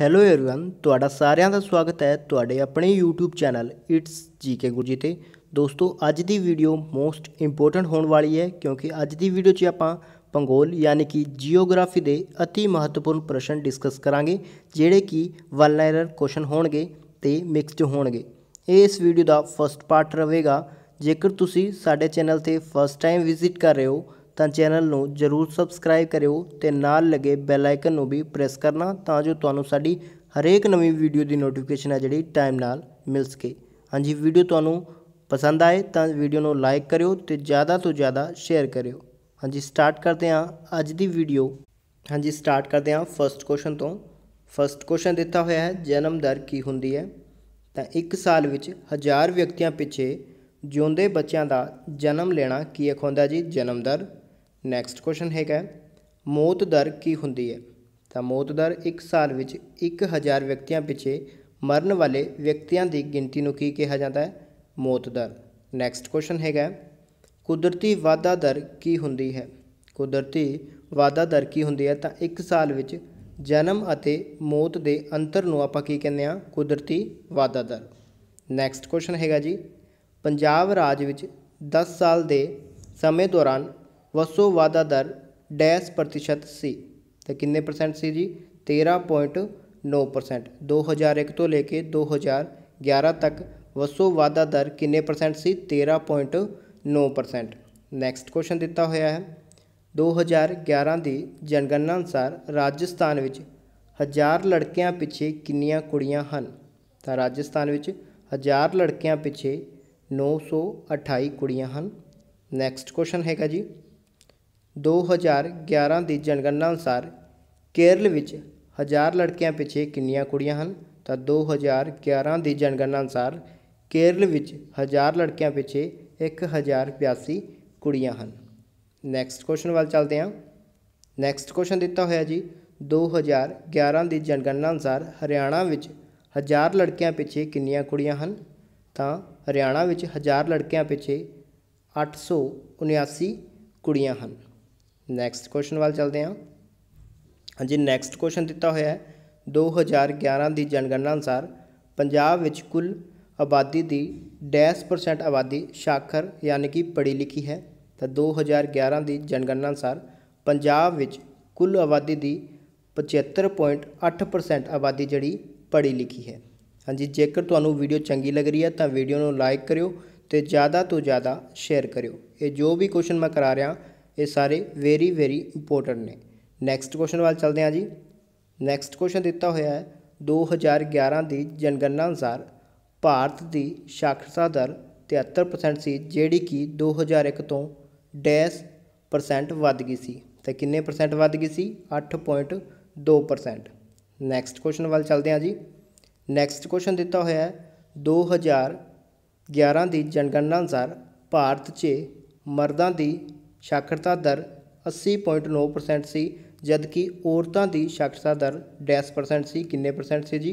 hello everyone ਤੁਹਾਡਾ ਸਾਰਿਆਂ ਦਾ ਸਵਾਗਤ ਹੈ ਤੁਹਾਡੇ ਆਪਣੇ YouTube ਚੈਨਲ ਇਟਸ ਜੀਕੇ ਗੁਰਜੀ ਤੇ ਦੋਸਤੋ ਅੱਜ ਦੀ ਵੀਡੀਓ ਮੋਸਟ ਇੰਪੋਰਟੈਂਟ ਹੋਣ ਵਾਲੀ ਹੈ ਕਿਉਂਕਿ ਅੱਜ ਦੀ ਵੀਡੀਓ 'ਚ ਆਪਾਂ ਪੰਗੋਲ ਯਾਨੀ ਕਿ ਜੀਓਗ੍ਰਾਫੀ ਦੇ অতি ਮਹੱਤਵਪੂਰਨ ਪ੍ਰਸ਼ਨ ਡਿਸਕਸ ਕਰਾਂਗੇ ਜਿਹੜੇ ਕਿ ਵਲਨਰਰ ਕੁਐਸਚਨ ਹੋਣਗੇ ਤੇ ਮਿਕਸਡ ਹੋਣਗੇ ਇਸ ਵੀਡੀਓ ਦਾ ਫਰਸਟ ਪਾਰਟ ਰਹੇਗਾ ਜੇਕਰ ਤੁਸੀਂ ਸਾਡੇ ਚੈਨਲ ਤੇ ਫਰਸਟ ਟਾਈਮ ਵਿਜ਼ਿਟ ਕਰ ਰਹੇ ਹੋ ਤਾਂ ਚੈਨਲ ਨੂੰ ਜ਼ਰੂਰ ਸਬਸਕ੍ਰਾਈਬ ਕਰਿਓ ਤੇ ਨਾਲ ਲੱਗੇ ਬੈਲ ਆਈਕਨ ਨੂੰ ਵੀ ਪ੍ਰੈਸ ਕਰਨਾ ਤਾਂ ਜੋ ਤੁਹਾਨੂੰ ਸਾਡੀ ਹਰੇਕ ਨਵੀਂ ਵੀਡੀਓ ਦੀ ਨੋਟੀਫਿਕੇਸ਼ਨ ਹੈ ਜਿਹੜੀ ਟਾਈਮ ਨਾਲ ਮਿਲ ਸਕੇ ਹਾਂਜੀ ਵੀਡੀਓ ਤੁਹਾਨੂੰ ਪਸੰਦ ਆਏ ਤਾਂ ਵੀਡੀਓ ਨੂੰ ਲਾਈਕ ਕਰਿਓ ਤੇ ਜ਼ਿਆਦਾ ਤੋਂ ਜ਼ਿਆਦਾ ਸ਼ੇਅਰ ਕਰਿਓ ਹਾਂਜੀ ਸਟਾਰਟ ਕਰਦੇ ਹਾਂ ਅੱਜ ਦੀ ਵੀਡੀਓ ਹਾਂਜੀ ਸਟਾਰਟ ਕਰਦੇ ਹਾਂ ਫਰਸਟ ਕੁਐਸਚਨ ਤੋਂ ਫਰਸਟ ਕੁਐਸਚਨ ਦਿੱਤਾ ਹੋਇਆ ਹੈ ਜਨਮ ਦਰ ਕੀ ਹੁੰਦੀ ਹੈ ਤਾਂ ਇੱਕ ਸਾਲ ਵਿੱਚ ਹਜ਼ਾਰ ਵਿਅਕਤੀਆਂ ਪਿੱਛੇ ਜਿਉਂਦੇ ਬੱਚਿਆਂ ਦਾ ਜਨਮ ਲੈਣਾ ਕੀ ਅਖੌਂਦਾ ਜੀ ਜਨਮ ਦਰ ਨੈਕਸਟ ਕੁਐਸਚਨ ਹੈਗਾ ਮੌਤ ਦਰ ਕੀ ਹੁੰਦੀ ਹੈ ਤਾਂ ਮੌਤ ਦਰ ਇੱਕ ਸਾਲ ਵਿੱਚ 1000 ਵਿਅਕਤੀਆਂ ਪਿੱਛੇ ਮਰਨ ਵਾਲੇ ਵਿਅਕਤੀਆਂ ਦੀ ਗਿਣਤੀ ਨੂੰ ਕੀ ਕਿਹਾ ਜਾਂਦਾ ਹੈ ਮੌਤ ਦਰ ਨੈਕਸਟ ਕੁਐਸਚਨ ਹੈਗਾ ਕੁਦਰਤੀ ਵਾਧਾ ਦਰ ਕੀ ਹੁੰਦੀ ਹੈ ਕੁਦਰਤੀ ਵਾਧਾ ਦਰ ਕੀ ਹੁੰਦੀ ਹੈ ਤਾਂ ਇੱਕ ਸਾਲ ਵਿੱਚ ਜਨਮ ਅਤੇ ਮੌਤ ਦੇ ਅੰਤਰ ਨੂੰ ਆਪਾਂ ਕੀ ਕਹਿੰਦੇ ਆ ਕੁਦਰਤੀ ਵਾਧਾ ਦਰ ਨੈਕਸਟ ਕੁਐਸਚਨ ਹੈਗਾ ਜੀ ਪੰਜਾਬ ਰਾਜ ਵਿੱਚ 10 ਸਾਲ ਦੇ ਸਮੇਂ ਦੌਰਾਨ ਵਸੋ ਵਾਦਾ ਦਰ ਡੈਸ਼ ਪ੍ਰਤੀਸ਼ਤ ਸੀ ਤੇ ਕਿੰਨੇ ਪਰਸੈਂਟ ਸੀ ਜੀ 13.9% 2001 ਤੋਂ ਲੈ ਕੇ 2011 ਤੱਕ ਵਸੋ ਵਾਦਾ ਦਰ ਕਿੰਨੇ ਪਰਸੈਂਟ ਸੀ 13.9% ਨੈਕਸਟ ਕੁਐਸਚਨ ਦਿੱਤਾ ਹੋਇਆ ਹੈ 2011 ਦੀ ਜਨਗਣਨਾ ਅਨੁਸਾਰ ਰਾਜਸਥਾਨ ਵਿੱਚ ਹਜ਼ਾਰ ਲੜਕਿਆਂ ਪਿੱਛੇ ਕਿੰਨੀਆਂ ਕੁੜੀਆਂ ਹਨ ਤਾਂ ਰਾਜਸਥਾਨ ਵਿੱਚ ਹਜ਼ਾਰ ਲੜਕਿਆਂ ਪਿੱਛੇ 928 ਕੁੜੀਆਂ ਹਨ ਨੈਕਸਟ ਕੁਐਸਚਨ ਹੈਗਾ ਜੀ 2011 ਦੀ ਜਨਗਣਨਾ ਅਨੁਸਾਰ ਕੇਰਲ ਵਿੱਚ ਹਜ਼ਾਰ ਲੜਕੀਆਂ ਪਿੱਛੇ ਕਿੰਨੀਆਂ ਕੁੜੀਆਂ ਹਨ ਤਾਂ 2011 ਦੀ ਜਨਗਣਨਾ ਅਨੁਸਾਰ ਕੇਰਲ ਵਿੱਚ ਹਜ਼ਾਰ ਲੜਕੀਆਂ ਪਿੱਛੇ 1082 ਕੁੜੀਆਂ ਹਨ ਨੈਕਸਟ ਕੁਐਸਚਨ ਵੱਲ ਚੱਲਦੇ ਹਾਂ ਨੈਕਸਟ ਕੁਐਸਚਨ ਦਿੱਤਾ ਹੋਇਆ ਜੀ 2011 ਦੀ ਜਨਗਣਨਾ ਅਨੁਸਾਰ ਹਰਿਆਣਾ ਵਿੱਚ ਹਜ਼ਾਰ ਲੜਕੀਆਂ ਪਿੱਛੇ ਕਿੰਨੀਆਂ ਕੁੜੀਆਂ ਹਨ ਤਾਂ ਹਰਿਆਣਾ ਵਿੱਚ ਹਜ਼ਾਰ ਲੜਕਿਆਂ ਪਿੱਛੇ 879 ਕੁੜੀਆਂ ਹਨ ਨੈਕਸਟ ਕੁਐਸਚਨ ਵੱਲ ਚੱਲਦੇ ਹਾਂ ਹਾਂਜੀ ਨੈਕਸਟ ਕੁਐਸਚਨ ਦਿੱਤਾ ਹੋਇਆ ਹੈ 2011 ਦੀ ਜਨਗਣਨਾ ਅਨੁਸਾਰ ਪੰਜਾਬ ਵਿੱਚ ਕੁੱਲ ਆਬਾਦੀ ਦੀ 10% ਆਬਾਦੀ ਸਾਖਰ ਯਾਨੀ ਕਿ ਪੜ੍ਹੀ ਲਿਖੀ ਹੈ ਤਾਂ 2011 ਦੀ ਜਨਗਣਨਾ ਅਨੁਸਾਰ ਪੰਜਾਬ ਵਿੱਚ ਕੁੱਲ ਆਬਾਦੀ ਦੀ 75.8% ਆਬਾਦੀ ਜਿਹੜੀ ਪੜ੍ਹੀ ਲਿਖੀ ਹੈ ਹਾਂਜੀ ਜੇਕਰ ਤੁਹਾਨੂੰ ਵੀਡੀਓ ਚੰਗੀ ਲੱਗ ਰਹੀ ਹੈ ਤਾਂ ਵੀਡੀਓ ਨੂੰ ਲਾਈਕ ਕਰਿਓ ਤੇ ਜ਼ਿਆਦਾ ਤੋਂ ਜ਼ਿਆਦਾ ਸ਼ੇਅਰ ਕਰਿਓ ਇਹ ਜੋ ਵੀ ਕੁਐਸਚਨ ਮੈਂ ਕਰਾ ਰਿਹਾ ਇਹ ਸਾਰੇ ਵੈਰੀ ਵੈਰੀ ਇੰਪੋਰਟੈਂਟ ਨੇ ਨੈਕਸਟ ਕੁਐਸਚਨ ਵੱਲ ਚੱਲਦੇ ਹਾਂ ਜੀ ਨੈਕਸਟ ਕੁਐਸਚਨ ਦਿੱਤਾ ਹੋਇਆ ਹੈ 2011 ਦੀ ਜਨਗਣਨਾ ਅਨੁਸਾਰ ਭਾਰਤ ਦੀ ਸਾਖਰਤਾ ਦਰ 73% ਸੀ ਜਿਹੜੀ ਕਿ 2001 ਤੋਂ ਡੈਸ਼ ਪਰਸੈਂਟ ਵੱਧ ਗਈ ਸੀ ਤੇ ਕਿੰਨੇ ਪਰਸੈਂਟ ਵੱਧ ਗਈ ਸੀ 8.2% ਨੈਕਸਟ ਕੁਐਸਚਨ ਵੱਲ ਚੱਲਦੇ ਹਾਂ ਜੀ ਨੈਕਸਟ ਕੁਐਸਚਨ ਦਿੱਤਾ ਹੋਇਆ ਹੈ 2011 ਦੀ ਜਨਗਣਨਾ ਅਨੁਸਾਰ ਭਾਰਤ 'ਚ ਮਰਦਾਂ ਦੀ ਸਾਖਰਤਾ ਦਰ 80.9% ਸੀ ਜਦਕਿ ਔਰਤਾਂ ਦੀ ਸਾਖਰਤਾ ਦਰ 10% ਸੀ ਕਿੰਨੇ ਪਰਸੈਂਟ ਸੀ ਜੀ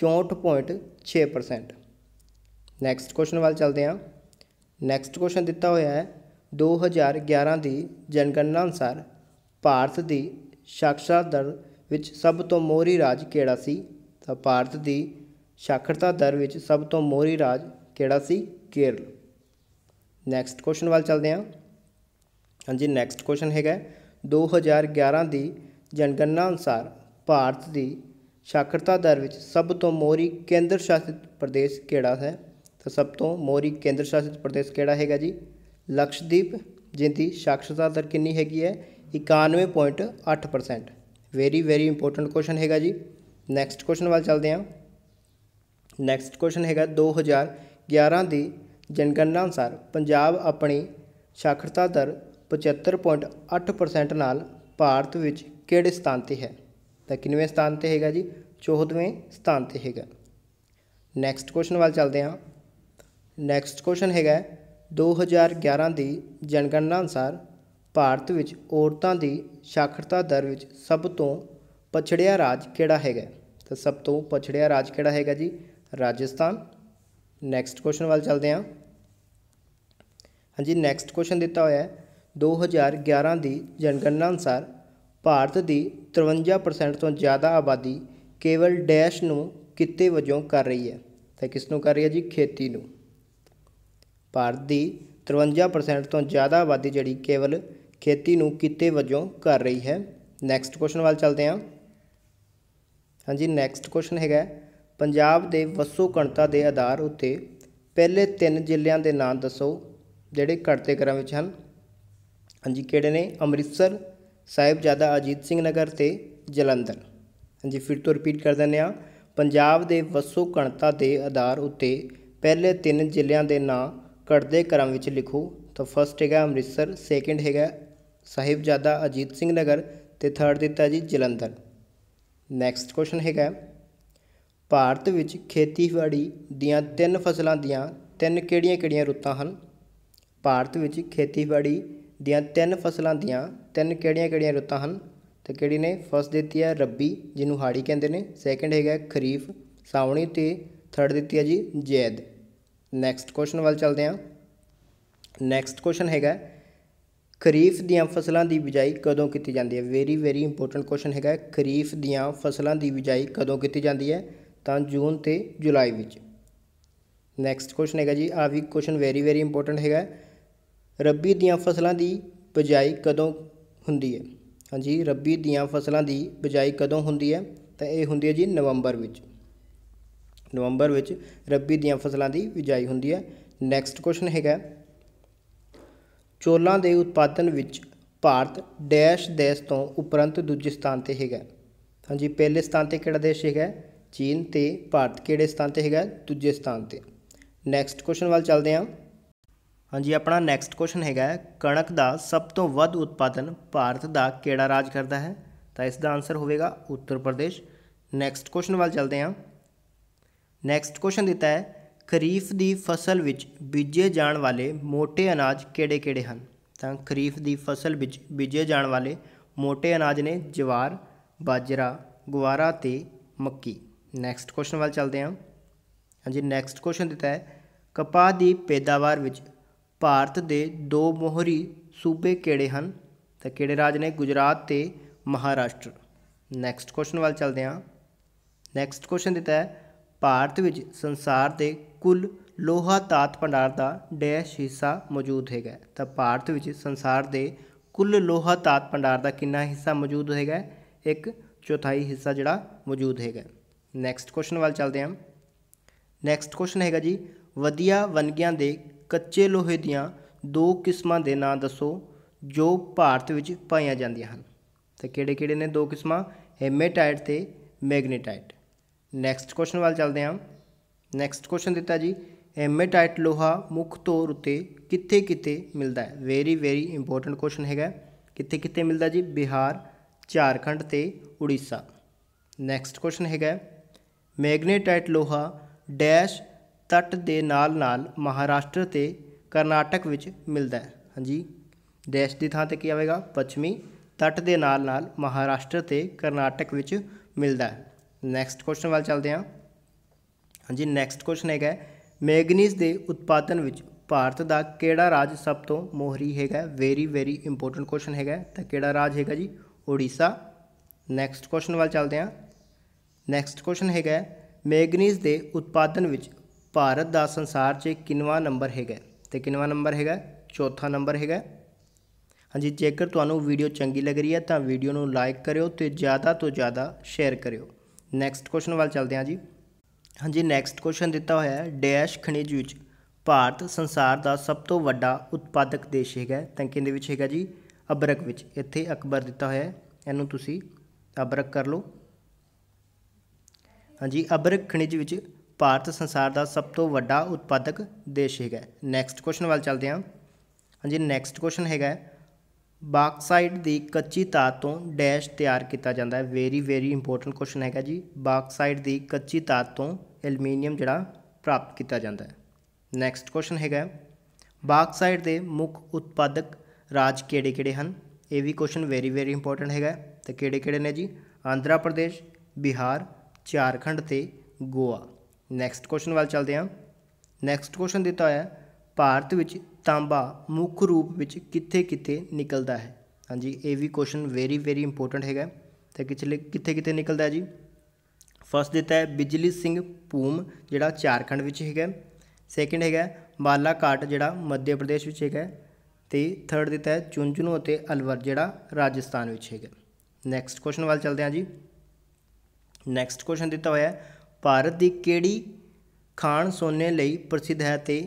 64.6% ਨੈਕਸਟ ਕੁਐਸਚਨ ਵੱਲ ਚਲਦੇ ਹਾਂ ਨੈਕਸਟ ਕੁਐਸਚਨ ਦਿੱਤਾ ਹੋਇਆ ਹੈ 2011 ਦੀ ਜਨਗਣਨਾ ਅਨੁਸਾਰ ਭਾਰਤ ਦੀ ਸਾਖਰਤਾ ਦਰ ਵਿੱਚ ਸਭ ਤੋਂ ਮੋਹਰੀ ਰਾਜ ਕਿਹੜਾ ਸੀ ਤਾਂ ਭਾਰਤ ਦੀ ਸਾਖਰਤਾ ਦਰ ਵਿੱਚ ਸਭ ਤੋਂ ਮੋਹਰੀ ਰਾਜ ਕਿਹੜਾ ਸੀ ਕੇਰਲ ਨੈਕਸਟ ਕੁਐਸਚਨ ਵੱਲ ਚਲਦੇ ਹਾਂ ਹਾਂਜੀ ਨੈਕਸਟ ਕੁਐਸਚਨ ਹੈਗਾ 2011 ਦੀ ਜਨਗਣਨਾ ਅਨੁਸਾਰ ਭਾਰਤ ਦੀ ਸਾਖਰਤਾ ਦਰ ਵਿੱਚ ਸਭ ਤੋਂ ਮੋਰੀ ਕੇਂਦਰ ਸ਼ਾਸਿਤ ਪ੍ਰਦੇਸ਼ ਕਿਹੜਾ ਹੈ ਤਾਂ ਸਭ ਤੋਂ ਮੋਰੀ ਕੇਂਦਰ ਸ਼ਾਸਿਤ ਪ੍ਰਦੇਸ਼ ਕਿਹੜਾ ਹੈਗਾ ਜੀ ਲਕਸ਼ਦੀਪ ਜਿੰਦੀ ਸਾਖਰਤਾ ਦਰ ਕਿੰਨੀ ਹੈਗੀ ਹੈ 91.8% ਵੈਰੀ ਵੈਰੀ ਇੰਪੋਰਟੈਂਟ ਕੁਐਸਚਨ ਹੈਗਾ ਜੀ ਨੈਕਸਟ ਕੁਐਸਚਨ ਵੱਲ ਚੱਲਦੇ ਹਾਂ ਨੈਕਸਟ ਕੁਐਸਚਨ ਹੈਗਾ 2011 ਦੀ ਜਨਗਣਨਾ ਅਨੁਸਾਰ ਪੰਜਾਬ ਆਪਣੀ ਸਾਖਰਤਾ ਦਰ 75.8% ਨਾਲ ਭਾਰਤ ਵਿੱਚ ਕਿਹੜੇ ਸਥਾਨ ਤੇ ਹੈ ਤਾਂ ਕਿੰਨਵੇਂ ਸਥਾਨ ਤੇ ਹੈਗਾ ਜੀ 14ਵੇਂ ਸਥਾਨ ਤੇ ਹੈਗਾ ਨੈਕਸਟ ਕੁਐਸਚਨ ਵੱਲ ਚੱਲਦੇ ਹਾਂ ਨੈਕਸਟ ਕੁਐਸਚਨ ਹੈਗਾ 2011 ਦੀ ਜਨਗਣਨਾ ਅਨੁਸਾਰ ਭਾਰਤ ਵਿੱਚ ਔਰਤਾਂ ਦੀ ਸਾਖਰਤਾ ਦਰ ਵਿੱਚ ਸਭ ਤੋਂ ਪਛੜਿਆ ਰਾਜ ਕਿਹੜਾ ਹੈਗਾ ਤਾਂ ਸਭ ਤੋਂ ਪਛੜਿਆ ਰਾਜ ਕਿਹੜਾ ਹੈਗਾ ਜੀ ਰਾਜਸਥਾਨ ਨੈਕਸਟ ਕੁਐਸਚਨ ਵੱਲ ਚੱਲਦੇ ਹਾਂ ਹਾਂਜੀ ਨੈਕਸਟ ਕੁਐਸਚਨ ਦਿੱਤਾ ਹੋਇਆ ਹੈ 2011 ਦੀ ਜਨਗਣਨਾ ਅਨੁਸਾਰ ਭਾਰਤ ਦੀ 53% ਤੋਂ ਜ਼ਿਆਦਾ ਆਬਾਦੀ ਕੇਵਲ ਡੈਸ਼ ਨੂੰ ਕਿੱਤੇ ਵਜੋਂ ਕਰ ਰਹੀ ਹੈ ਤਾਂ ਕਿਸ ਨੂੰ ਕਰ ਰਹੀ ਹੈ ਜੀ ਖੇਤੀ ਨੂੰ ਭਾਰਤ ਦੀ 53% ਤੋਂ ਜ਼ਿਆਦਾ ਆਬਾਦੀ ਜਿਹੜੀ ਕੇਵਲ ਖੇਤੀ ਨੂੰ ਕਿੱਤੇ ਵਜੋਂ ਕਰ ਰਹੀ ਹੈ ਨੈਕਸਟ ਕੁਐਸਚਨ ਵੱਲ ਚੱਲਦੇ ਹਾਂ ਹਾਂਜੀ ਨੈਕਸਟ ਕੁਐਸਚਨ ਹੈਗਾ ਪੰਜਾਬ ਦੇ ਵਸੋ ਕਣਤਾ ਦੇ ਆਧਾਰ ਉੱਤੇ ਪਹਿਲੇ ਤਿੰਨ ਜ਼ਿਲ੍ਹਿਆਂ ਦੇ ਨਾਂ ਦੱਸੋ ਜਿਹੜੇ ਘਟਤੇ ਕ੍ਰਮ ਵਿੱਚ ਹਨ ਹਾਂਜੀ ਕਿਹੜੇ ਨੇ ਅੰਮ੍ਰਿਤਸਰ ਸਾਹਿਬਜ਼ਾਦਾ ਅਜੀਤ ਸਿੰਘ ਨਗਰ ਤੇ ਜਲੰਧਰ ਹਾਂਜੀ ਫਿਰ ਤੋਂ ਰਿਪੀਟ ਕਰ ਦਿੰਦੇ ਆ ਪੰਜਾਬ ਦੇ ਵਸੂ ਕਣਤਾ ਦੇ ਆਧਾਰ ਉੱਤੇ ਪਹਿਲੇ ਤਿੰਨ ਜ਼ਿਲ੍ਹਿਆਂ ਦੇ ਨਾਂ ਘਟਦੇ ਕ੍ਰਮ ਵਿੱਚ ਲਿਖੋ ਤਾਂ ਫਸਟ ਹੈਗਾ ਅੰਮ੍ਰਿਤਸਰ ਸੈਕਿੰਡ ਹੈਗਾ ਸਾਹਿਬਜ਼ਾਦਾ ਅਜੀਤ ਸਿੰਘ ਨਗਰ ਤੇ ਥਰਡ ਦਿੱਤਾ ਜੀ ਜਲੰਧਰ ਨੈਕਸਟ ਕੁਐਸਚਨ ਹੈਗਾ ਭਾਰਤ ਵਿੱਚ ਖੇਤੀਬਾੜੀ ਦੀਆਂ ਤਿੰਨ ਫਸਲਾਂ ਦੀਆਂ ਤਿੰਨ ਕਿਹੜੀਆਂ-ਕਿਹੜੀਆਂ ਰੁੱਤਾਂ ਹਨ ਭਾਰਤ ਵਿੱਚ ਖੇਤੀਬਾੜੀ ਦੀਆਂ ਤਿੰਨ ਫਸਲਾਂ ਦੀਆਂ ਤਿੰਨ ਕਿਹੜੀਆਂ-ਕਿਹੜੀਆਂ ਰੁੱਤਾਂ ਹਨ ਤੇ ਕਿਹੜੀ ਨੇ ਫਸਟ ਦਿੱਤੀ ਹੈ ਰੱਬੀ ਜਿਹਨੂੰ ਹਾੜੀ ਕਹਿੰਦੇ ਨੇ ਸੈਕੰਡ ਹੈਗਾ ਖਰੀਫ ਸਾਵਣੀ ਤੇ ਥਰਡ ਦਿੱਤੀ ਹੈ ਜੀ ਜੈਦ ਨੈਕਸਟ ਕੁਐਸਚਨ ਵੱਲ ਚੱਲਦੇ ਹਾਂ ਨੈਕਸਟ ਕੁਐਸਚਨ ਹੈਗਾ ਖਰੀਫ ਦੀਆਂ ਫਸਲਾਂ ਦੀ ਬਿਜਾਈ ਕਦੋਂ ਕੀਤੀ ਜਾਂਦੀ ਹੈ ਵੈਰੀ ਵੈਰੀ ਇੰਪੋਰਟੈਂਟ ਕੁਐਸਚਨ ਹੈਗਾ ਖਰੀਫ ਦੀਆਂ ਫਸਲਾਂ ਦੀ ਬਿਜਾਈ ਕਦੋਂ ਕੀਤੀ ਜਾਂਦੀ ਹੈ ਤਾਂ ਜੂਨ ਤੇ ਜੁਲਾਈ ਵਿੱਚ ਨੈਕਸਟ ਕੁਐਸਚਨ ਹੈਗਾ ਜੀ ਆ ਵੀ ਕੁਐਸਚਨ ਵੈਰੀ ਵੈਰੀ ਇੰਪੋਰਟੈਂਟ ਹੈਗਾ ਰੱਬੀ ਦੀਆਂ ਫਸਲਾਂ ਦੀ ਬਿਜਾਈ ਕਦੋਂ ਹੁੰਦੀ ਹੈ ਹਾਂਜੀ ਰੱਬੀ ਦੀਆਂ ਫਸਲਾਂ ਦੀ ਬਿਜਾਈ ਕਦੋਂ ਹੁੰਦੀ ਹੈ ਤਾਂ ਇਹ ਹੁੰਦੀ ਹੈ ਜੀ ਨਵੰਬਰ ਵਿੱਚ ਨਵੰਬਰ ਵਿੱਚ ਰੱਬੀ ਦੀਆਂ ਫਸਲਾਂ ਦੀ ਬਿਜਾਈ ਹੁੰਦੀ ਹੈ ਨੈਕਸਟ ਕੁਐਸਚਨ ਹੈਗਾ ਚੋਲਾਂ ਦੇ ਉਤਪਾਦਨ ਵਿੱਚ ਭਾਰਤ ਡੈਸ਼ ਦੇਸ਼ ਤੋਂ ਉਪਰੰਤ ਦੂਜੇ ਸਥਾਨ ਤੇ ਹੈਗਾ ਹਾਂਜੀ ਪਹਿਲੇ ਸਥਾਨ ਤੇ ਕਿਹੜਾ ਦੇਸ਼ ਹੈਗਾ ਚੀਨ ਤੇ ਭਾਰਤ ਕਿਹੜੇ ਸਥਾਨ ਤੇ ਹੈਗਾ ਦੂਜੇ ਸਥਾਨ ਤੇ ਨੈਕਸਟ ਕੁਐਸਚਨ ਵੱਲ ਚੱਲਦੇ ਹਾਂ ਹਾਂਜੀ ਆਪਣਾ ਨੈਕਸਟ ਕੁਐਸਚਨ ਹੈਗਾ ਕਣਕ ਦਾ ਸਭ ਤੋਂ ਵੱਧ ਉਤਪਾਦਨ ਭਾਰਤ ਦਾ ਕਿਹੜਾ ਰਾਜ ਕਰਦਾ ਹੈ ਤਾਂ ਇਸ ਦਾ ਆਨਸਰ ਹੋਵੇਗਾ ਉੱਤਰ ਪ੍ਰਦੇਸ਼ ਨੈਕਸਟ ਕੁਐਸਚਨ ਵੱਲ ਚਲਦੇ ਹਾਂ ਨੈਕਸਟ ਕੁਐਸਚਨ ਦਿੱਤਾ ਹੈ ਖਰੀਫ ਦੀ ਫਸਲ ਵਿੱਚ ਬੀਜੇ ਜਾਣ ਵਾਲੇ ਮੋٹے ਅਨਾਜ ਕਿਹੜੇ-ਕਿਹੜੇ ਹਨ ਤਾਂ ਖਰੀਫ ਦੀ ਫਸਲ ਵਿੱਚ ਬੀਜੇ ਜਾਣ ਵਾਲੇ ਮੋٹے ਅਨਾਜ ਨੇ ਜਵਾਰ ਬਾਜਰਾ ਗਵਾਰਾ ਤੇ ਮੱਕੀ ਨੈਕਸਟ ਕੁਐਸਚਨ ਵੱਲ ਚਲਦੇ ਹਾਂ ਹਾਂਜੀ ਨੈਕਸਟ ਕੁਐਸਚਨ ਦਿੱਤਾ ਹੈ ਕਪਾਹ ਦੀ ਪੈਦਾਵਾਰ ਵਿੱਚ ਭਾਰਤ ਦੇ ਦੋ ਮੋਹਰੀ ਸੂਬੇ ਕਿਹੜੇ ਹਨ ਤਾਂ ਕਿਹੜੇ ਰਾਜ ਨੇ ਗੁਜਰਾਤ ਤੇ ਮਹਾਰਾਸ਼ਟਰ ਨੈਕਸਟ ਕੁਐਸਚਨ ਵੱਲ ਚੱਲਦੇ ਹਾਂ ਨੈਕਸਟ ਕੁਐਸਚਨ ਦਿੱਤਾ ਹੈ ਭਾਰਤ ਵਿੱਚ ਸੰਸਾਰ ਦੇ ਕੁੱਲ ਲੋਹਾ ਤਾਤ ਭੰਡਾਰ ਦਾ ਡੈਸ਼ ਹਿੱਸਾ ਮੌਜੂਦ ਹੈਗਾ ਤਾਂ ਭਾਰਤ ਵਿੱਚ ਸੰਸਾਰ ਦੇ ਕੁੱਲ ਲੋਹਾ ਤਾਤ ਭੰਡਾਰ ਦਾ ਕਿੰਨਾ ਹਿੱਸਾ ਮੌਜੂਦ ਹੈਗਾ ਇੱਕ ਚੌਥਾਈ ਹਿੱਸਾ ਜਿਹੜਾ ਮੌਜੂਦ ਹੈਗਾ ਨੈਕਸਟ ਕੁਐਸਚਨ ਵੱਲ ਚੱਲਦੇ ਹਾਂ ਨੈਕਸਟ ਕੁਐਸਚਨ ਹੈਗਾ ਜੀ ਵਧੀਆ ਵਨਗੀਆਂ ਦੇ ਕੱਚੇ ਲੋਹੇ ਦੀਆਂ ਦੋ ਕਿਸਮਾਂ ਦੇ ਨਾਂ ਦੱਸੋ ਜੋ ਭਾਰਤ ਵਿੱਚ ਪਾਈਆਂ ਜਾਂਦੀਆਂ ਹਨ ਤੇ ਕਿਹੜੇ ਕਿਹੜੇ ਨੇ ਦੋ ਕਿਸਮਾਂ ਹੈਮੇਟਾਈਟ ਤੇ ਮੈਗਨੇਟਾਈਟ ਨੈਕਸਟ ਕੁਐਸਚਨ ਵੱਲ ਚੱਲਦੇ ਹਾਂ ਨੈਕਸਟ ਕੁਐਸਚਨ ਦਿੱਤਾ ਜੀ ਹੈਮੇਟਾਈਟ ਲੋਹਾ ਮੁੱਖ ਤੌਰ ਉਤੇ ਕਿੱਥੇ ਕਿੱਥੇ ਮਿਲਦਾ ਹੈ ਵੈਰੀ ਵੈਰੀ ਇੰਪੋਰਟੈਂਟ ਕੁਐਸਚਨ ਹੈਗਾ ਕਿੱਥੇ ਕਿੱਥੇ ਮਿਲਦਾ ਜੀ ਬਿਹਾਰ ਝਾਰਖੰਡ ਤੇ ਉੜੀਸਾ ਨੈਕਸਟ ਕੁਐਸਚਨ ਹੈਗਾ ਮੈਗਨੇਟਾਈਟ ਲੋਹਾ ਡੈਸ਼ ਤੱਟ ਦੇ ਨਾਲ ਨਾਲ ਮਹਾਰਾਸ਼ਟਰ ਤੇ ਕਰਨਾਟਕ ਵਿੱਚ ਮਿਲਦਾ ਹੈ ਹਾਂਜੀ ਦੇਸ਼ ਦੀ ਥਾਂ ਤੇ ਕੀ ਆਵੇਗਾ ਪੱਛਮੀ ਤੱਟ ਦੇ ਨਾਲ ਨਾਲ ਮਹਾਰਾਸ਼ਟਰ ਤੇ ਕਰਨਾਟਕ ਵਿੱਚ ਮਿਲਦਾ ਹੈ ਨੈਕਸਟ ਕੁਐਸਚਨ ਵੱਲ ਚੱਲਦੇ ਹਾਂ ਹਾਂਜੀ ਨੈਕਸਟ ਕੁਐਸਚਨ ਹੈਗਾ ਮੈਗਨੀਜ਼ ਦੇ ਉਤਪਾਦਨ ਵਿੱਚ ਭਾਰਤ ਦਾ ਕਿਹੜਾ ਰਾਜ ਸਭ ਤੋਂ ਮੋਹਰੀ ਹੈਗਾ ਵੈਰੀ ਵੈਰੀ ਇੰਪੋਰਟੈਂਟ ਕੁਐਸਚਨ ਹੈਗਾ ਤਾਂ ਕਿਹੜਾ ਰਾਜ ਹੈਗਾ ਜੀ ਓਡੀਸ਼ਾ ਨੈਕਸਟ ਕੁਐਸਚਨ ਵੱਲ ਚੱਲਦੇ ਹਾਂ ਨੈਕਸਟ ਕੁਐਸਚਨ ਹੈਗਾ ਮੈਗਨੀਜ਼ ਦੇ ਉਤਪਾਦਨ ਵਿੱਚ ਭਾਰਤ ਦਾ ਸੰਸਾਰ 'ਚ ਕਿੰਨਵਾ ਨੰਬਰ ਹੈਗਾ ਤੇ ਕਿੰਨਵਾ ਨੰਬਰ ਹੈਗਾ ਚੌਥਾ ਨੰਬਰ ਹੈਗਾ ਹਾਂਜੀ ਜੇਕਰ ਤੁਹਾਨੂੰ ਵੀਡੀਓ ਚੰਗੀ ਲੱਗ ਰਹੀ ਹੈ ਤਾਂ ਵੀਡੀਓ ਨੂੰ ਲਾਈਕ ਕਰਿਓ ਤੇ ਜ਼ਿਆਦਾ ਤੋਂ ਜ਼ਿਆਦਾ ਸ਼ੇਅਰ ਕਰਿਓ ਨੈਕਸਟ ਕੁਐਸਚਨ ਵੱਲ ਚੱਲਦੇ ਹਾਂ ਜੀ ਹਾਂਜੀ ਨੈਕਸਟ ਕੁਐਸਚਨ ਦਿੱਤਾ ਹੋਇਆ ਹੈ ਡੈਸ਼ ਖਣਿਜ ਵਿੱਚ ਭਾਰਤ ਸੰਸਾਰ ਦਾ ਸਭ ਤੋਂ ਵੱਡਾ ਉਤਪਾਦਕ ਦੇਸ਼ ਹੈਗਾ ਤਾਂ ਕਿੰਦੇ ਵਿੱਚ ਹੈਗਾ ਜੀ ਅਬਰਕ ਵਿੱਚ ਇੱਥੇ ਅਕਬਰ ਦਿੱਤਾ ਹੋਇਆ ਹੈ ਇਹਨੂੰ ਤੁਸੀਂ ਅਬਰਕ ਕਰ ਲਓ ਹਾਂਜੀ ਅਬਰਕ ਖਣਿਜ ਵਿੱਚ ਭਾਰਤ ਸੰਸਾਰ ਦਾ ਸਭ ਤੋਂ ਵੱਡਾ ਉਤਪਾਦਕ ਦੇਸ਼ ਹੈਗਾ ਨੈਕਸਟ ਕੁਐਸਚਨ ਵੱਲ ਚੱਲਦੇ ਹਾਂ ਹਾਂਜੀ ਨੈਕਸਟ ਕੁਐਸਚਨ ਹੈਗਾ ਬਾਕਸਾਈਡ ਦੀ ਕੱਚੀ ਧਾਤ ਤੋਂ ਡੈਸ਼ ਤਿਆਰ ਕੀਤਾ ਜਾਂਦਾ ਹੈ ਵੈਰੀ ਵੈਰੀ ਇੰਪੋਰਟੈਂਟ ਕੁਐਸਚਨ ਹੈਗਾ ਜੀ ਬਾਕਸਾਈਡ ਦੀ ਕੱਚੀ ਧਾਤ ਤੋਂ ਐਲੂਮੀਨੀਅਮ ਜਿਹੜਾ ਪ੍ਰਾਪਤ ਕੀਤਾ ਜਾਂਦਾ ਹੈ ਨੈਕਸਟ ਕੁਐਸਚਨ ਹੈਗਾ ਬਾਕਸਾਈਡ ਦੇ ਮੁੱਖ ਉਤਪਾਦਕ ਰਾਜ ਕਿਹੜੇ-ਕਿਹੜੇ ਹਨ ਇਹ ਵੀ ਕੁਐਸਚਨ ਵੈਰੀ ਵੈਰੀ ਇੰਪੋਰਟੈਂਟ ਹੈਗਾ ਤੇ ਕਿਹੜੇ-ਕਿਹੜੇ ਨੇ ਜੀ ਆਂਧਰਾ ਪ੍ਰਦੇਸ਼ ਬਿਹਾਰ ਝਾਰਖੰਡ ਤੇ ਗੋਆ ਨੈਕਸਟ ਕੁਐਸਚਨ ਵੱਲ ਚੱਲਦੇ ਹਾਂ ਨੈਕਸਟ ਕੁਐਸਚਨ ਦਿੱਤਾ ਹੋਇਆ ਹੈ ਭਾਰਤ ਵਿੱਚ ਤਾਂਬਾ ਮੁੱਖ ਰੂਪ ਵਿੱਚ ਕਿੱਥੇ-ਕਿੱਥੇ ਨਿਕਲਦਾ ਹੈ ਹਾਂਜੀ ਇਹ ਵੀ ਕੁਐਸਚਨ ਵੈਰੀ ਵੈਰੀ ਇੰਪੋਰਟੈਂਟ ਹੈਗਾ ਤੇ ਕਿਛਲੇ ਕਿੱਥੇ-ਕਿੱਥੇ ਨਿਕਲਦਾ ਹੈ ਜੀ ਫਸਟ ਦਿੱਤਾ ਹੈ ਬਿਜਲੀ ਸਿੰਘ ਭੂਮ ਜਿਹੜਾ ਝਾਰਖੰਡ ਵਿੱਚ ਹੈਗਾ ਸੈਕਿੰਡ ਹੈਗਾ ਬਾਲਾਕਾਟ ਜਿਹੜਾ ਮੱਧ ਪ੍ਰਦੇਸ਼ ਵਿੱਚ ਹੈਗਾ ਤੇ ਥਰਡ ਦਿੱਤਾ ਹੈ ਚੁੰਝਨੂ ਅਤੇ ਅਲਵਰ ਜਿਹੜਾ ਰਾਜਸਥਾਨ ਵਿੱਚ ਹੈਗਾ ਨੈਕਸਟ ਕੁਐਸਚਨ ਵੱਲ ਚੱਲਦੇ ਹਾਂ ਜੀ ਨੈਕਸਟ ਕੁਐਸਚਨ ਦਿੱਤਾ ਹੋਇਆ ਹੈ ਭਾਰਤ ਦੀ ਕਿਹੜੀ ਖਾਣ ਸੋਨੇ ਲਈ ਪ੍ਰਸਿੱਧ ਹੈ ਤੇ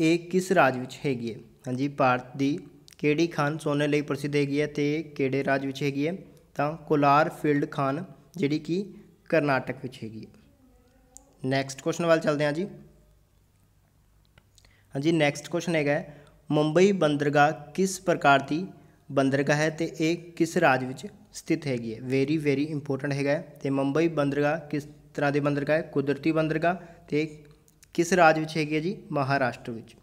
ਇਹ ਕਿਸ ਰਾਜ ਵਿੱਚ ਹੈਗੀ ਹੈ ਹਾਂਜੀ ਭਾਰਤ ਦੀ ਕਿਹੜੀ ਖਾਣ ਸੋਨੇ ਲਈ ਪ੍ਰਸਿੱਧ ਹੈਗੀ ਹੈ ਤੇ ਕਿਹੜੇ ਰਾਜ ਵਿੱਚ ਹੈਗੀ ਹੈ ਤਾਂ ਕੋਲਾਰ ਫੀਲਡ ਖਾਨ ਜਿਹੜੀ ਕਿ ਕਰਨਾਟਕ ਵਿੱਚ ਹੈਗੀ ਹੈ ਨੈਕਸਟ ਕੁਐਸਚਨ ਵੱਲ ਚੱਲਦੇ ਹਾਂ ਜੀ ਹਾਂਜੀ ਨੈਕਸਟ ਕੁਐਸਚਨ ਹੈਗਾ ਮੁੰਬਈ ਬੰਦਰਗਾਹ ਕਿਸ ਪ੍ਰਕਾਰ ਦੀ ਬੰਦਰਗਾਹ ਹੈ ਤੇ ਇਹ ਕਿਸ ਰਾਜ ਵਿੱਚ ਸਥਿਤ ਹੈਗੀ ਹੈ ਵੈਰੀ ਵੈਰੀ ਇੰਪੋਰਟੈਂਟ ਹੈਗਾ ਤੇ ਮੁੰਬਈ ਬੰਦਰਗਾਹ ਕਿਸ ਤਰ੍ਹਾਂ ਦੇ ਬੰਦਰਗਾਹ ਹੈ ਕੁਦਰਤੀ ਬੰਦਰਗਾਹ ਤੇ ਕਿਸ ਰਾਜ ਵਿੱਚ ਹੈਗੀ ਹੈ ਜੀ ਮਹਾਰਾਸ਼ਟਰ ਵਿੱਚ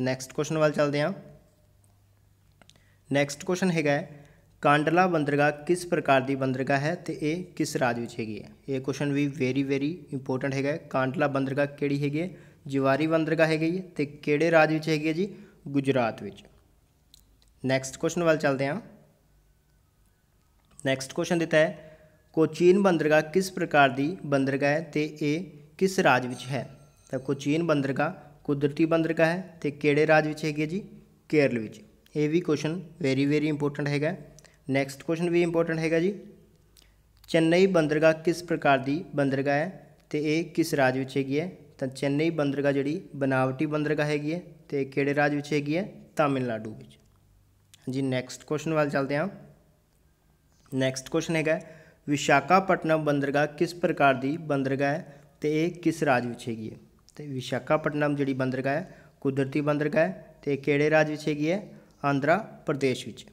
ਨੈਕਸਟ ਕੁਐਸਚਨ ਵੱਲ ਚੱਲਦੇ ਹਾਂ ਨੈਕਸਟ ਕੁਐਸਚਨ ਹੈਗਾ ਕਾਂਡਲਾ ਬੰਦਰਗਾਹ ਕਿਸ ਪ੍ਰਕਾਰ ਦੀ ਬੰਦਰਗਾਹ ਹੈ ਤੇ ਇਹ ਕਿਸ ਰਾਜ ਵਿੱਚ ਹੈਗੀ ਹੈ ਇਹ ਕੁਐਸਚਨ ਵੀ ਵੈਰੀ ਵੈਰੀ ਇੰਪੋਰਟੈਂਟ ਹੈਗਾ ਕਾਂਡਲਾ ਬੰਦਰਗਾਹ ਕਿਹੜੀ ਹੈਗੀ ਹੈ ਜਿਵਾਰੀ ਬੰਦਰਗਾਹ ਹੈਗੀ ਹੈ ਤੇ ਕਿਹੜੇ ਰਾਜ ਵਿੱਚ ਹੈਗੀ ਹੈ ਜੀ ਗੁਜਰਾਤ ਵਿੱਚ ਨੈਕਸਟ ਕੁਐਸਚਨ ਵੱਲ ਚੱਲਦੇ ਹਾਂ ਨੈਕਸਟ ਕੁਐਸਚਨ ਦਿੱਤਾ ਹੈ ਕੋਚੀਨ ਬੰਦਰਗਾਹ ਕਿਸ ਪ੍ਰਕਾਰ ਦੀ ਬੰਦਰਗਾਹ ਹੈ ਤੇ ਇਹ ਕਿਸ ਰਾਜ ਵਿੱਚ ਹੈ ਤਾਂ ਕੋਚੀਨ ਬੰਦਰਗਾਹ ਕੁਦਰਤੀ ਬੰਦਰਗਾਹ ਹੈ ਤੇ ਕਿਹੜੇ ਰਾਜ ਵਿੱਚ ਹੈਗੀ ਜੀ ਕੇਰਲ ਵਿੱਚ ਇਹ ਵੀ ਕੁਐਸਚਨ ਵੈਰੀ ਵੈਰੀ ਇੰਪੋਰਟੈਂਟ ਹੈਗਾ ਨੈਕਸਟ ਕੁਐਸਚਨ ਵੀ ਇੰਪੋਰਟੈਂਟ ਹੈਗਾ ਜੀ ਚੇਨਈ ਬੰਦਰਗਾਹ ਕਿਸ ਪ੍ਰਕਾਰ ਦੀ ਬੰਦਰਗਾਹ ਹੈ ਤੇ ਇਹ ਕਿਸ ਰਾਜ ਵਿੱਚ ਹੈਗੀ ਹੈ ਤਾਂ ਚੇਨਈ ਬੰਦਰਗਾਹ ਜਿਹੜੀ ਬਨਾਵਟੀ ਬੰਦਰਗਾਹ ਹੈਗੀ ਹੈ ਤੇ ਕਿਹੜੇ ਰਾਜ ਵਿੱਚ ਹੈਗੀ ਹੈ ਤਾਮਿਲਨਾਡੂ ਵਿੱਚ ਜੀ ਨੈਕਸਟ ਕੁਐਸਚਨ ਵੱਲ ਚੱਲਦੇ ਹਾਂ ਨੈਕਸਟ ਕੁਐਸਚਨ ਹੈਗਾ ਵਿਸ਼ਾਖਾਪਟਨਮ ਬੰਦਰਗਾਹ ਕਿਸ ਪ੍ਰਕਾਰ ਦੀ ਬੰਦਰਗਾਹ ਹੈ ਤੇ ਇਹ ਕਿਸ ਰਾਜ ਵਿੱਚ ਹੈਗੀ ਹੈ ਤੇ ਵਿਸ਼ਾਖਾਪਟਨਮ ਜਿਹੜੀ ਬੰਦਰਗਾਹ ਹੈ ਕੁਦਰਤੀ ਬੰਦਰਗਾਹ ਹੈ ਤੇ ਕਿਹੜੇ ਰਾਜ ਵਿੱਚ ਹੈਗੀ ਹੈ ਆਂਧਰਾ ਪ੍ਰਦੇਸ਼ ਵਿੱਚ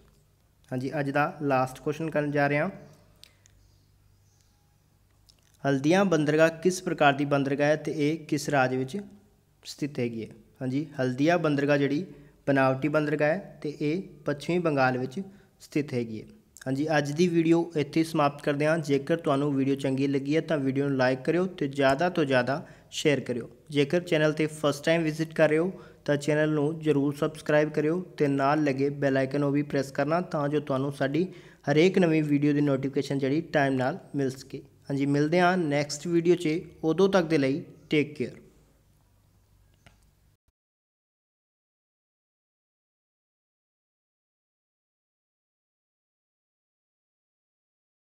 ਹਾਂਜੀ ਅੱਜ ਦਾ ਲਾਸਟ ਕੁਐਸਚਨ ਕਰਨ ਜਾ ਰਹੇ ਹਾਂ ਹਲਦੀਆਂ ਬੰਦਰਗਾਹ ਕਿਸ ਪ੍ਰਕਾਰ ਦੀ ਬੰਦਰਗਾਹ ਹੈ ਤੇ ਇਹ ਕਿਸ ਰਾਜ ਵਿੱਚ ਸਥਿਤ ਹੈਗੀ ਹੈ ਹਾਂਜੀ ਹਲਦੀਆ ਬੰਦਰਗਾਹ ਜਿਹੜੀ ਬਨਾਵਟੀ ਬੰਦਰਗਾਹ ਹੈ ਤੇ ਇਹ ਪੱਛਮੀ ਬੰਗਾਲ ਵਿੱਚ ਸਥਿਤ ਹੈਗੀ ਹੈ ਹਾਂਜੀ ਅੱਜ ਦੀ ਵੀਡੀਓ ਇੱਥੇ ਸਮਾਪਤ ਕਰਦੇ ਹਾਂ ਜੇਕਰ ਤੁਹਾਨੂੰ ਵੀਡੀਓ ਚੰਗੀ ਲੱਗੀ ਹੈ ਤਾਂ ਵੀਡੀਓ ਨੂੰ ਲਾਈਕ ਕਰਿਓ ਤੇ ਜ਼ਿਆਦਾ ਤੋਂ ਜ਼ਿਆਦਾ ਸ਼ੇਅਰ ਕਰਿਓ ਜੇਕਰ ਚੈਨਲ ਤੇ ਫਸਟ ਟਾਈਮ ਵਿਜ਼ਿਟ ਕਰ ਰਹੇ ਹੋ ਤਾਂ ਚੈਨਲ ਨੂੰ ਜਰੂਰ ਸਬਸਕ੍ਰਾਈਬ ਕਰਿਓ ਤੇ ਨਾਲ ਲੱਗੇ ਬੈਲ ਆਈਕਨ ਉਹ ਵੀ ਪ੍ਰੈਸ ਕਰਨਾ ਤਾਂ ਜੋ ਤੁਹਾਨੂੰ ਸਾਡੀ ਹਰੇਕ ਨਵੀਂ ਵੀਡੀਓ ਦੀ ਨੋਟੀਫਿਕੇਸ਼ਨ ਜਿਹੜੀ ਟਾਈਮ ਨਾਲ ਮਿਲ ਸਕੇ ਹਾਂਜੀ ਮਿਲਦੇ ਹਾਂ ਨੈਕਸਟ ਵੀਡੀਓ 'ਚ ਉਦੋਂ ਤੱਕ ਦੇ ਲਈ ਟੇਕ ਕੇਅਰ